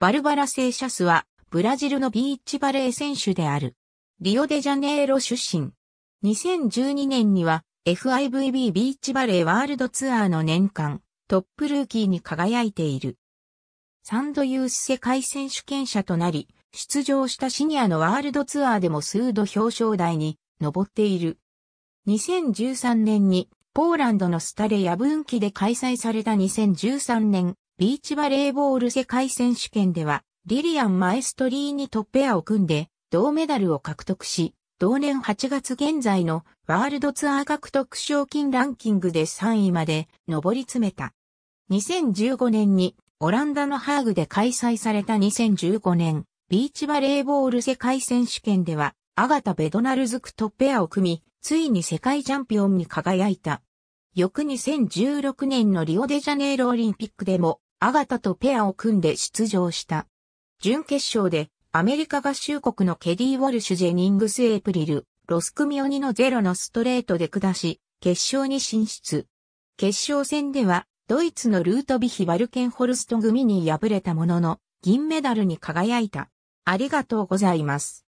バルバラ・セイシャスは、ブラジルのビーチバレー選手である。リオデジャネイロ出身。2012年には、FIVB ビーチバレーワールドツアーの年間、トップルーキーに輝いている。サンドユース世界選手権者となり、出場したシニアのワールドツアーでも数度表彰台に上っている。2013年にポーランドのスタレヤブンキで開催された2013年ビーチバレーボール世界選手権では、リリアン・マエストリーニとペアを組んで、銅メダルを獲得し、同年8月現在のワールドツアー獲得賞金ランキングで3位まで上り詰めた。2015年にオランダのハーグで開催された2015年ビーチバレーボール世界選手権ではアガタ・ベドナルズクとペアを組み、ついに世界チャンピオンに輝いた。翌2016年のリオデジャネイロオリンピックでもアガタとペアを組んで出場した。準決勝でアメリカ合衆国のケディ・ウォルシュ・ジェニングス・エイプリル、ロスクミオニのゼロのストレートで下し、決勝に進出。決勝戦では、ドイツのルートビヒ・バルケンホルスト組に敗れたものの、銀メダルに輝いた。ありがとうございます。